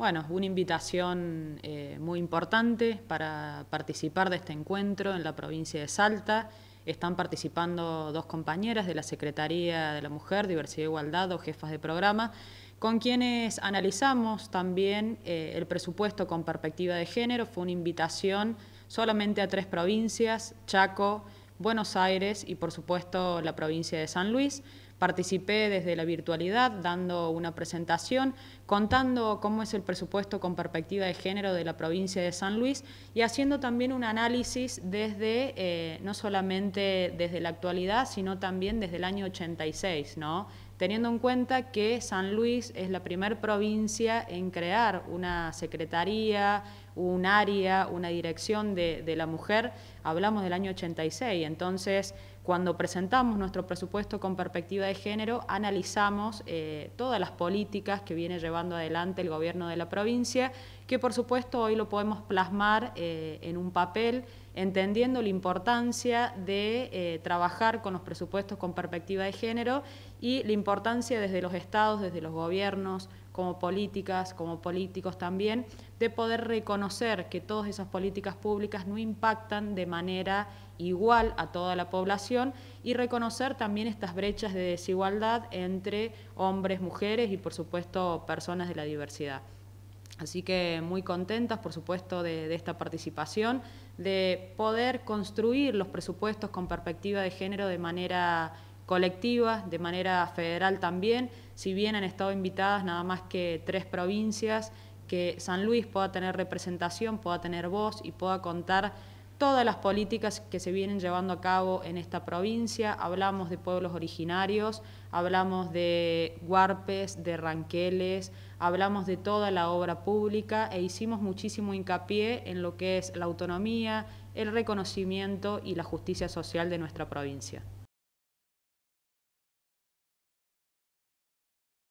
Bueno, una invitación eh, muy importante para participar de este encuentro en la provincia de Salta. Están participando dos compañeras de la Secretaría de la Mujer, Diversidad e Igualdad dos jefas de programa, con quienes analizamos también eh, el presupuesto con perspectiva de género. Fue una invitación solamente a tres provincias, Chaco, Buenos Aires y por supuesto la provincia de San Luis, Participé desde la virtualidad dando una presentación contando cómo es el presupuesto con perspectiva de género de la provincia de San Luis y haciendo también un análisis desde, eh, no solamente desde la actualidad, sino también desde el año 86, ¿no? teniendo en cuenta que San Luis es la primer provincia en crear una secretaría, un área, una dirección de, la mujer, hablamos del año 86. Entonces, cuando presentamos nuestro presupuesto con perspectiva de género, analizamos eh, todas las políticas que viene llevando adelante el gobierno de la provincia, que por supuesto hoy lo podemos plasmar eh, en un papel, entendiendo la importancia de eh, trabajar con los presupuestos con perspectiva de género y la importancia desde los estados, desde los gobiernos, como políticas, como políticos también, de poder reconocer reconocer que todas esas políticas públicas no impactan de manera igual a toda la población y reconocer también estas brechas de desigualdad entre hombres, mujeres y por supuesto personas de la diversidad. Así que muy contentas, por supuesto, de, esta participación, de poder construir los presupuestos con perspectiva de género de manera colectiva, de manera federal también, si bien han estado invitadas nada más que tres provincias, que San Luis pueda tener representación, pueda tener voz y pueda contar todas las políticas que se vienen llevando a cabo en esta provincia. Hablamos de pueblos originarios, hablamos de huarpes, de ranqueles, hablamos de toda la obra pública e hicimos muchísimo hincapié en lo que es la autonomía, el reconocimiento y la justicia social de nuestra provincia.